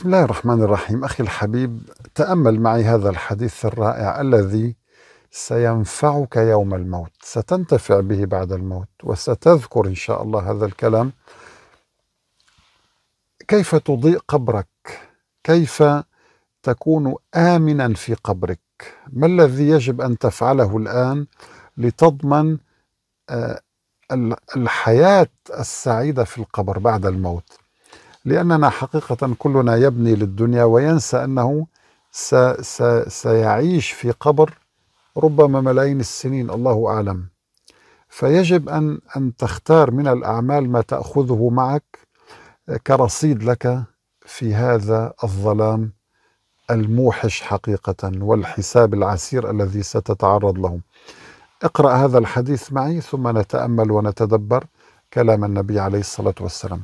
بسم الله الرحمن الرحيم اخي الحبيب تامل معي هذا الحديث الرائع الذي سينفعك يوم الموت ستنتفع به بعد الموت وستذكر ان شاء الله هذا الكلام كيف تضيء قبرك كيف تكون امنا في قبرك ما الذي يجب ان تفعله الان لتضمن آه، الحياه السعيده في القبر بعد الموت لأننا حقيقة كلنا يبني للدنيا وينسى أنه سيعيش في قبر ربما ملايين السنين الله أعلم فيجب أن, أن تختار من الأعمال ما تأخذه معك كرصيد لك في هذا الظلام الموحش حقيقة والحساب العسير الذي ستتعرض له اقرأ هذا الحديث معي ثم نتأمل ونتدبر كلام النبي عليه الصلاة والسلام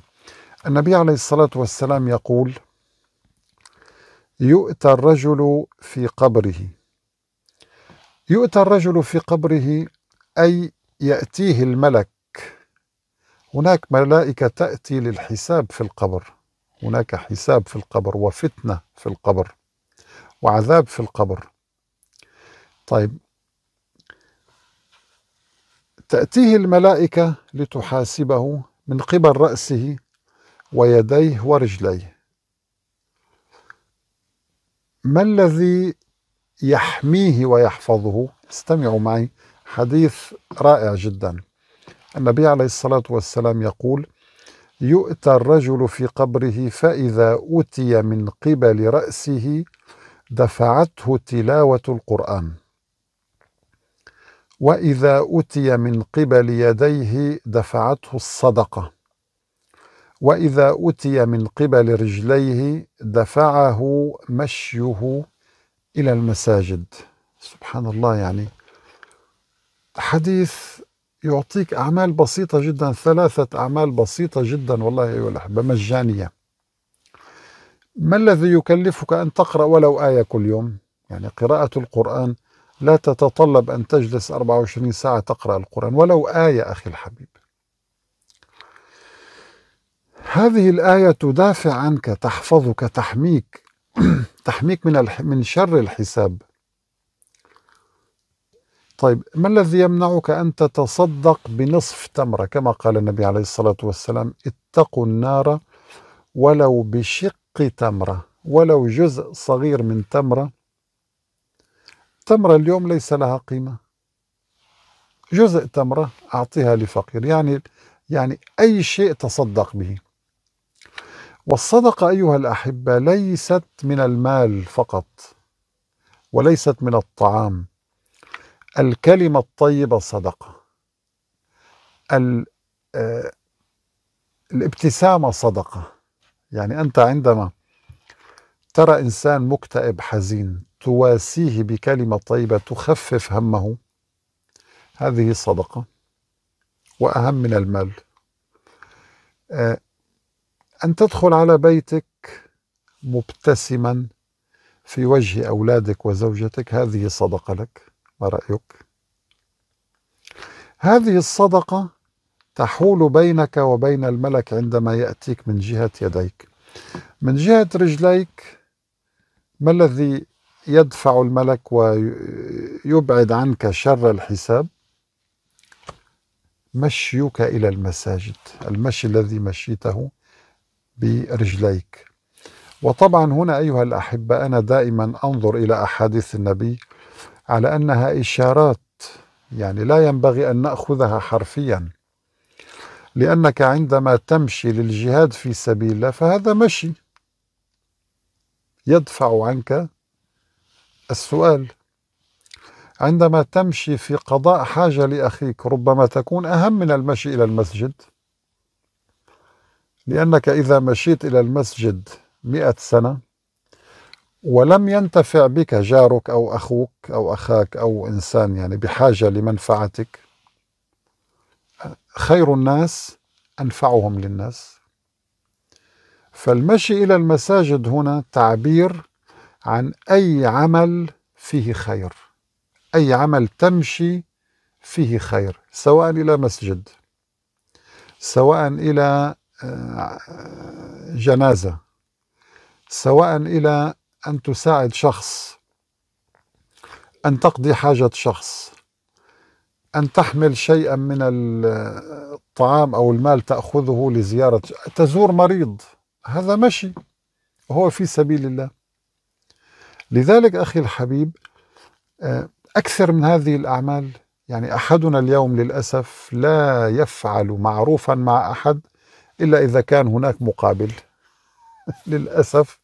النبي عليه الصلاة والسلام يقول يؤتى الرجل في قبره يؤتى الرجل في قبره أي يأتيه الملك هناك ملائكة تأتي للحساب في القبر هناك حساب في القبر وفتنة في القبر وعذاب في القبر طيب تأتيه الملائكة لتحاسبه من قبل رأسه ويديه ورجليه ما الذي يحميه ويحفظه استمعوا معي حديث رائع جدا النبي عليه الصلاة والسلام يقول يؤتى الرجل في قبره فإذا أتي من قبل رأسه دفعته تلاوة القرآن وإذا أتي من قبل يديه دفعته الصدقة واذا اتي من قبل رجليه دفعه مشيه الى المساجد سبحان الله يعني حديث يعطيك اعمال بسيطه جدا ثلاثه اعمال بسيطه جدا والله ايها الاحبه مجانيه ما الذي يكلفك ان تقرا ولو ايه كل يوم يعني قراءه القران لا تتطلب ان تجلس 24 ساعه تقرا القران ولو ايه اخي الحبيب هذه الآية تدافع عنك تحفظك تحميك تحميك من من شر الحساب طيب ما الذي يمنعك أن تتصدق بنصف تمرة كما قال النبي عليه الصلاة والسلام اتقوا النار ولو بشق تمرة ولو جزء صغير من تمرة تمرة اليوم ليس لها قيمة جزء تمرة أعطيها لفقير يعني يعني أي شيء تصدق به والصدقه ايها الاحبه ليست من المال فقط وليست من الطعام الكلمه الطيبه صدقه آه، الابتسامه صدقه يعني انت عندما ترى انسان مكتئب حزين تواسيه بكلمه طيبه تخفف همه هذه صدقه واهم من المال آه، أن تدخل على بيتك مبتسما في وجه أولادك وزوجتك هذه صدقة لك ما رأيك؟ هذه الصدقة تحول بينك وبين الملك عندما يأتيك من جهة يديك من جهة رجليك ما الذي يدفع الملك ويبعد عنك شر الحساب مشيك إلى المساجد المشي الذي مشيته برجليك وطبعا هنا أيها الأحبة أنا دائما أنظر إلى أحاديث النبي على أنها إشارات يعني لا ينبغي أن نأخذها حرفيا لأنك عندما تمشي للجهاد في سبيل الله فهذا مشي يدفع عنك السؤال عندما تمشي في قضاء حاجة لأخيك ربما تكون أهم من المشي إلى المسجد لأنك إذا مشيت إلى المسجد مئة سنة ولم ينتفع بك جارك أو أخوك أو أخاك أو إنسان يعني بحاجة لمنفعتك خير الناس أنفعهم للناس فالمشي إلى المساجد هنا تعبير عن أي عمل فيه خير أي عمل تمشي فيه خير سواء إلى مسجد سواء إلى آه، جنازة سواء إلى أن تساعد شخص أن تقضي حاجة شخص أن تحمل شيئا من الطعام أو المال تأخذه لزيارة تزور مريض هذا مشي هو في سبيل الله لذلك أخي الحبيب آه، أكثر من هذه الأعمال يعني أحدنا اليوم للأسف لا يفعل معروفا مع أحد إلا إذا كان هناك مقابل للأسف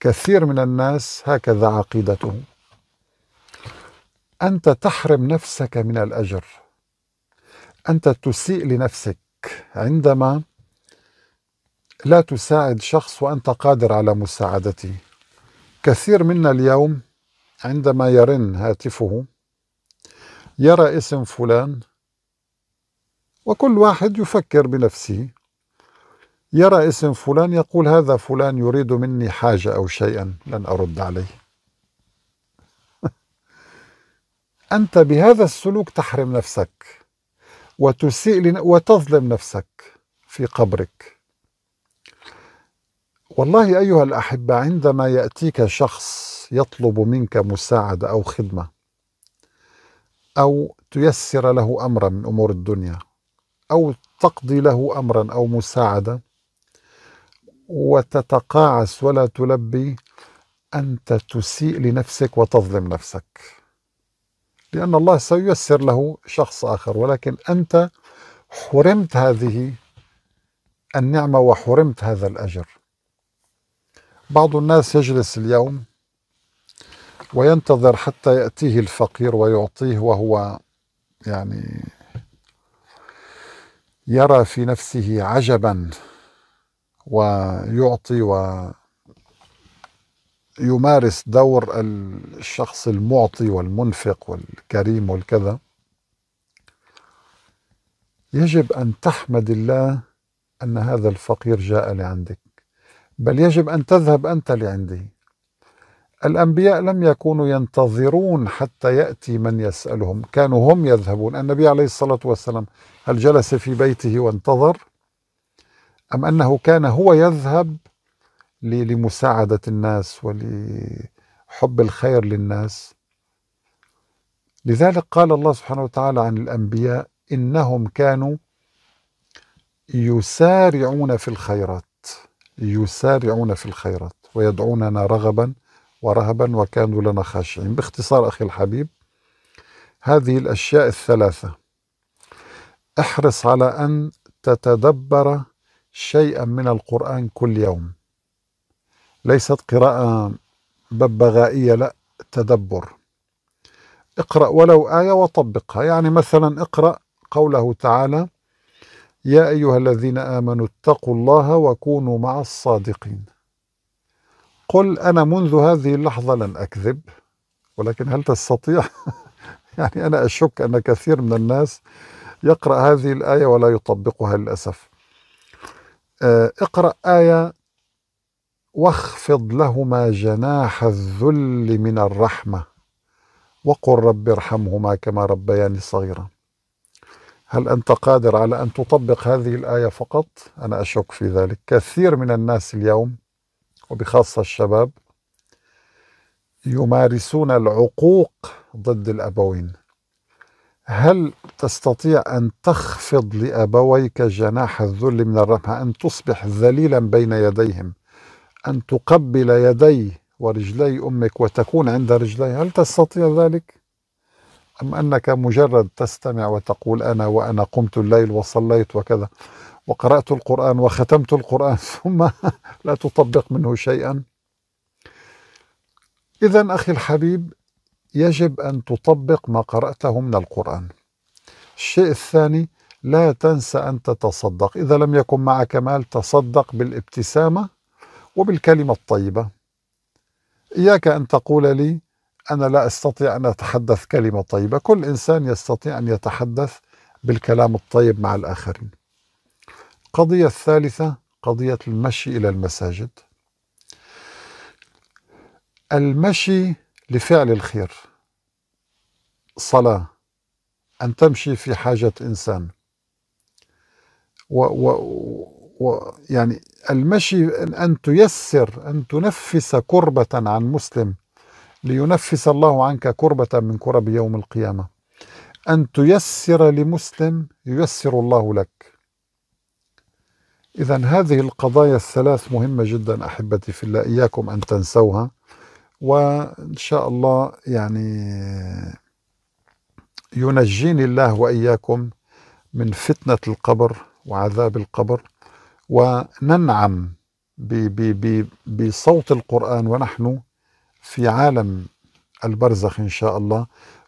كثير من الناس هكذا عقيدتهم أنت تحرم نفسك من الأجر أنت تسيء لنفسك عندما لا تساعد شخص وأنت قادر على مساعدته كثير منا اليوم عندما يرن هاتفه يرى اسم فلان وكل واحد يفكر بنفسه يرى اسم فلان يقول هذا فلان يريد مني حاجة أو شيئا لن أرد عليه أنت بهذا السلوك تحرم نفسك وتسيء وتظلم نفسك في قبرك والله أيها الأحبة عندما يأتيك شخص يطلب منك مساعدة أو خدمة أو تيسر له أمرا من أمور الدنيا أو تقضي له أمرا أو مساعدة وتتقاعس ولا تلبي أنت تسيء لنفسك وتظلم نفسك لأن الله سييسر له شخص آخر ولكن أنت حرمت هذه النعمة وحرمت هذا الأجر بعض الناس يجلس اليوم وينتظر حتى يأتيه الفقير ويعطيه وهو يعني يرى في نفسه عجبا ويعطي ويمارس دور الشخص المعطي والمنفق والكريم والكذا يجب ان تحمد الله ان هذا الفقير جاء لعندك بل يجب ان تذهب انت لعنده الأنبياء لم يكونوا ينتظرون حتى يأتي من يسألهم كانوا هم يذهبون النبي عليه الصلاة والسلام هل جلس في بيته وانتظر أم أنه كان هو يذهب لمساعدة الناس ولحب الخير للناس لذلك قال الله سبحانه وتعالى عن الأنبياء إنهم كانوا يسارعون في الخيرات يسارعون في الخيرات ويدعوننا رغبا ورهبا وكانوا لنا خاشعين باختصار أخي الحبيب هذه الأشياء الثلاثة احرص على أن تتدبر شيئا من القرآن كل يوم ليست قراءة ببغائية لا تدبر اقرأ ولو آية وطبقها يعني مثلا اقرأ قوله تعالى يا أيها الذين آمنوا اتقوا الله وكونوا مع الصادقين قل أنا منذ هذه اللحظة لن أكذب ولكن هل تستطيع يعني أنا أشك أن كثير من الناس يقرأ هذه الآية ولا يطبقها للأسف آه، اقرأ آية واخفض لهما جناح الذل من الرحمة وقل رب ارحمهما كما ربياني صغيرا هل أنت قادر على أن تطبق هذه الآية فقط؟ أنا أشك في ذلك كثير من الناس اليوم وبخاصة الشباب يمارسون العقوق ضد الأبوين هل تستطيع أن تخفض لأبويك جناح الذل من الرحمة أن تصبح ذليلا بين يديهم أن تقبل يدي ورجلي أمك وتكون عند رجلي هل تستطيع ذلك؟ أم أنك مجرد تستمع وتقول أنا وأنا قمت الليل وصليت وكذا وقرأت القرآن وختمت القرآن ثم لا تطبق منه شيئا إذا أخي الحبيب يجب أن تطبق ما قرأته من القرآن الشيء الثاني لا تنسى أن تتصدق إذا لم يكن معك مال تصدق بالابتسامة وبالكلمة الطيبة إياك أن تقول لي أنا لا أستطيع أن أتحدث كلمة طيبة كل إنسان يستطيع أن يتحدث بالكلام الطيب مع الآخرين القضية الثالثة قضية المشي إلى المساجد المشي لفعل الخير صلاة أن تمشي في حاجة إنسان و, و, و يعني المشي أن تيسر أن تنفس كربة عن مسلم لينفس الله عنك كربة من كرب يوم القيامة أن تيسر لمسلم ييسر الله لك إذا هذه القضايا الثلاث مهمة جدا أحبتي في الله إياكم أن تنسوها وإن شاء الله يعني ينجيني الله وإياكم من فتنة القبر وعذاب القبر وننعم بصوت القرآن ونحن في عالم البرزخ إن شاء الله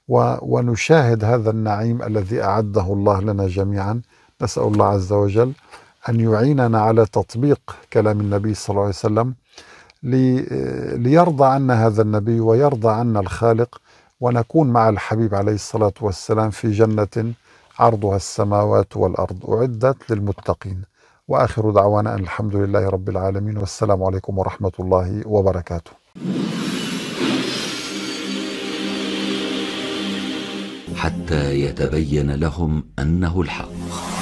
ونشاهد هذا النعيم الذي أعده الله لنا جميعا نسأل الله عز وجل أن يعيننا على تطبيق كلام النبي صلى الله عليه وسلم ليرضى عنا هذا النبي ويرضى عنا الخالق ونكون مع الحبيب عليه الصلاة والسلام في جنة عرضها السماوات والأرض أعدت للمتقين وآخر دعوانا أن الحمد لله رب العالمين والسلام عليكم ورحمة الله وبركاته حتى يتبين لهم أنه الحق